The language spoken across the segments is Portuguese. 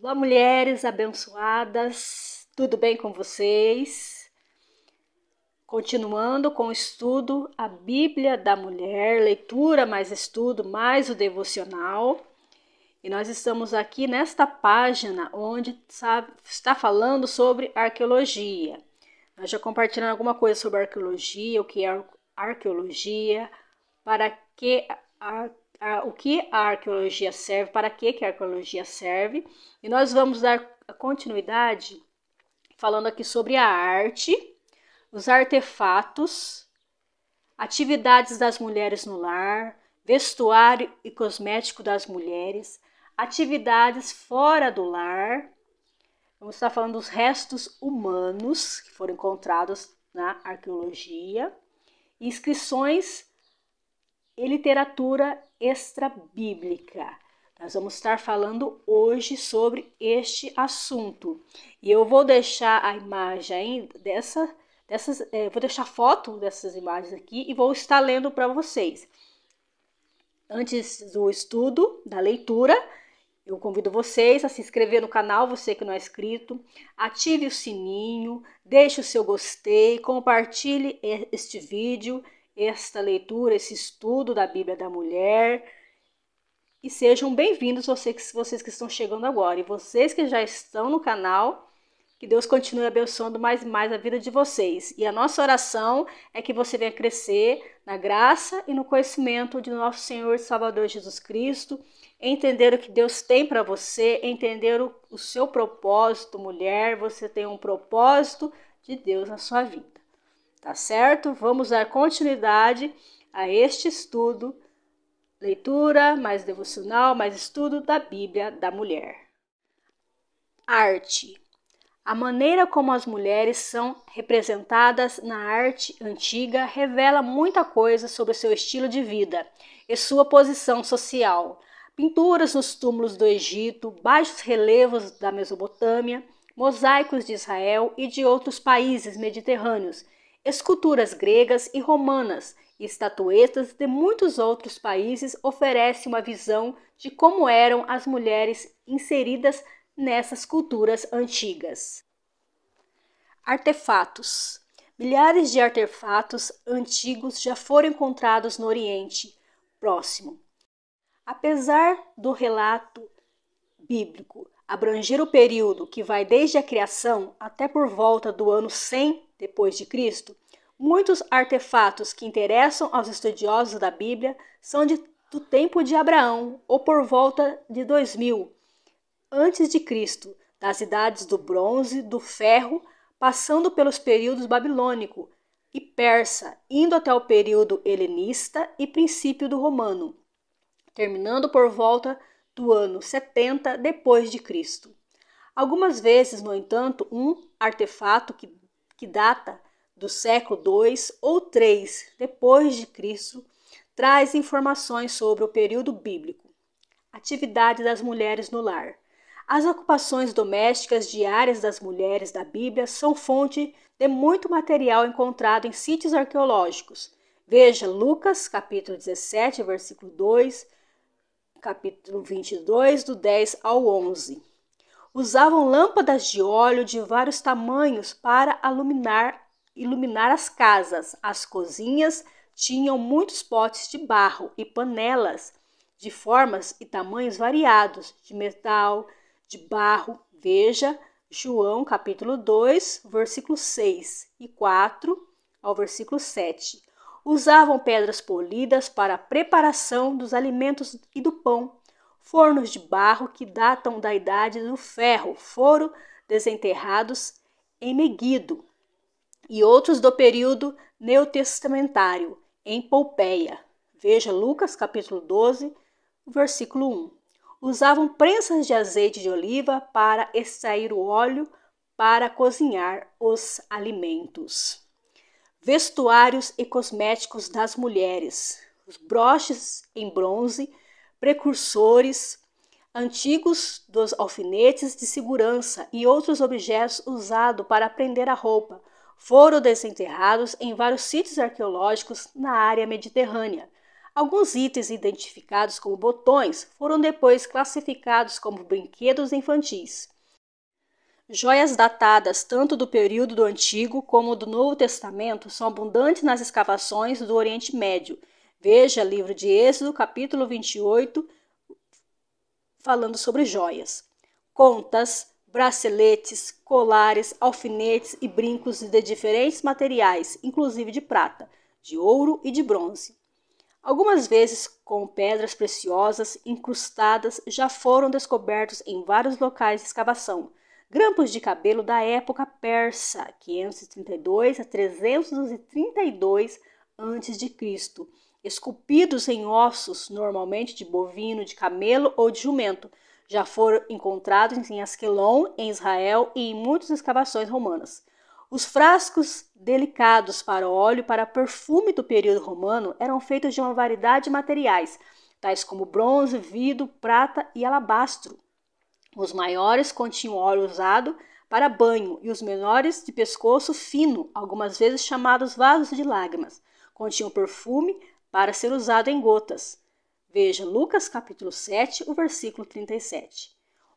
Olá, mulheres abençoadas, tudo bem com vocês? Continuando com o estudo A Bíblia da Mulher, leitura mais estudo, mais o devocional. E nós estamos aqui nesta página onde está falando sobre arqueologia. Nós já compartilhamos alguma coisa sobre arqueologia, o que é arqueologia, para que a a, ah, o que a arqueologia serve, para que, que a arqueologia serve, e nós vamos dar continuidade falando aqui sobre a arte, os artefatos, atividades das mulheres no lar, vestuário e cosmético das mulheres, atividades fora do lar. Vamos estar falando dos restos humanos que foram encontrados na arqueologia, inscrições e literatura bíblica Nós vamos estar falando hoje sobre este assunto. E eu vou deixar a imagem dessa, dessas, é, vou deixar foto dessas imagens aqui e vou estar lendo para vocês. Antes do estudo, da leitura, eu convido vocês a se inscrever no canal, você que não é inscrito, ative o sininho, deixe o seu gostei, compartilhe este vídeo esta leitura, esse estudo da Bíblia da Mulher. E sejam bem-vindos vocês, vocês que estão chegando agora e vocês que já estão no canal. Que Deus continue abençoando mais e mais a vida de vocês. E a nossa oração é que você venha crescer na graça e no conhecimento de nosso Senhor e Salvador Jesus Cristo, entender o que Deus tem para você, entender o, o seu propósito, mulher, você tem um propósito de Deus na sua vida tá certo? Vamos dar continuidade a este estudo, leitura, mais devocional, mais estudo da Bíblia da mulher. Arte. A maneira como as mulheres são representadas na arte antiga revela muita coisa sobre seu estilo de vida e sua posição social. Pinturas nos túmulos do Egito, baixos relevos da Mesopotâmia, mosaicos de Israel e de outros países mediterrâneos Esculturas gregas e romanas e estatuetas de muitos outros países oferecem uma visão de como eram as mulheres inseridas nessas culturas antigas. Artefatos: Milhares de artefatos antigos já foram encontrados no Oriente Próximo. Apesar do relato bíblico abranger o período que vai desde a criação até por volta do ano 100 depois de Cristo, muitos artefatos que interessam aos estudiosos da Bíblia são de, do tempo de Abraão ou por volta de 2000 antes de Cristo, das idades do bronze, do ferro, passando pelos períodos babilônico e persa, indo até o período helenista e princípio do romano, terminando por volta do ano 70 depois de Cristo. Algumas vezes, no entanto, um artefato que, que data do século II ou III depois de Cristo traz informações sobre o período bíblico. Atividade das mulheres no lar. As ocupações domésticas diárias das mulheres da Bíblia são fonte de muito material encontrado em sítios arqueológicos. Veja Lucas capítulo 17, versículo 2, capítulo 22, do 10 ao 11. Usavam lâmpadas de óleo de vários tamanhos para iluminar, iluminar as casas. As cozinhas tinham muitos potes de barro e panelas de formas e tamanhos variados, de metal, de barro. Veja João capítulo 2, versículo 6 e 4 ao versículo 7 usavam pedras polidas para a preparação dos alimentos e do pão, fornos de barro que datam da idade do ferro foram desenterrados em Meguido e outros do período neotestamentário, em Pompeia. Veja Lucas capítulo 12, versículo 1. Usavam prensas de azeite de oliva para extrair o óleo para cozinhar os alimentos vestuários e cosméticos das mulheres, os broches em bronze, precursores antigos dos alfinetes de segurança e outros objetos usados para prender a roupa foram desenterrados em vários sítios arqueológicos na área mediterrânea. Alguns itens identificados como botões foram depois classificados como brinquedos infantis. Joias datadas tanto do período do Antigo como do Novo Testamento são abundantes nas escavações do Oriente Médio. Veja livro de Êxodo, capítulo 28, falando sobre joias. Contas, braceletes, colares, alfinetes e brincos de diferentes materiais, inclusive de prata, de ouro e de bronze. Algumas vezes com pedras preciosas incrustadas já foram descobertos em vários locais de escavação grampos de cabelo da época persa, 532 a 332 a.C., esculpidos em ossos, normalmente de bovino, de camelo ou de jumento. Já foram encontrados em Asquelon, em Israel e em muitas escavações romanas. Os frascos delicados para óleo para perfume do período romano eram feitos de uma variedade de materiais, tais como bronze, vidro, prata e alabastro. Os maiores continham óleo usado para banho e os menores de pescoço fino, algumas vezes chamados vasos de lágrimas, continham perfume para ser usado em gotas. Veja Lucas capítulo 7, o versículo 37.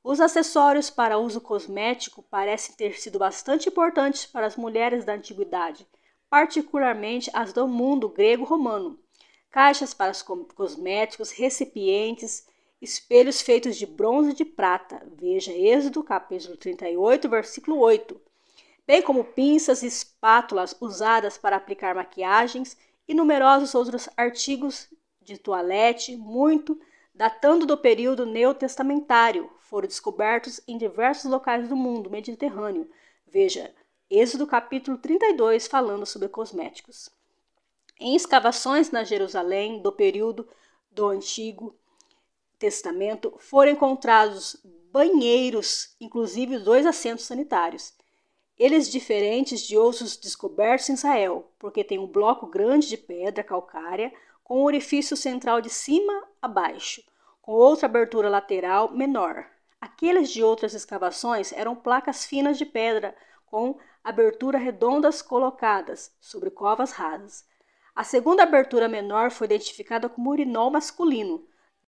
Os acessórios para uso cosmético parecem ter sido bastante importantes para as mulheres da antiguidade, particularmente as do mundo grego romano. Caixas para cosméticos, recipientes, espelhos feitos de bronze e de prata. Veja Êxodo, capítulo 38, versículo 8. Bem como pinças e espátulas usadas para aplicar maquiagens e numerosos outros artigos de toilette, muito datando do período neotestamentário, foram descobertos em diversos locais do mundo mediterrâneo. Veja Êxodo capítulo 32, falando sobre cosméticos. Em escavações na Jerusalém do período do Antigo Testamento foram encontrados banheiros, inclusive dois assentos sanitários. Eles diferentes de outros descobertos em Israel, porque tem um bloco grande de pedra calcária com um orifício central de cima a baixo, com outra abertura lateral menor. Aqueles de outras escavações eram placas finas de pedra com abertura redondas colocadas sobre covas rasas. A segunda abertura menor foi identificada como urinol masculino,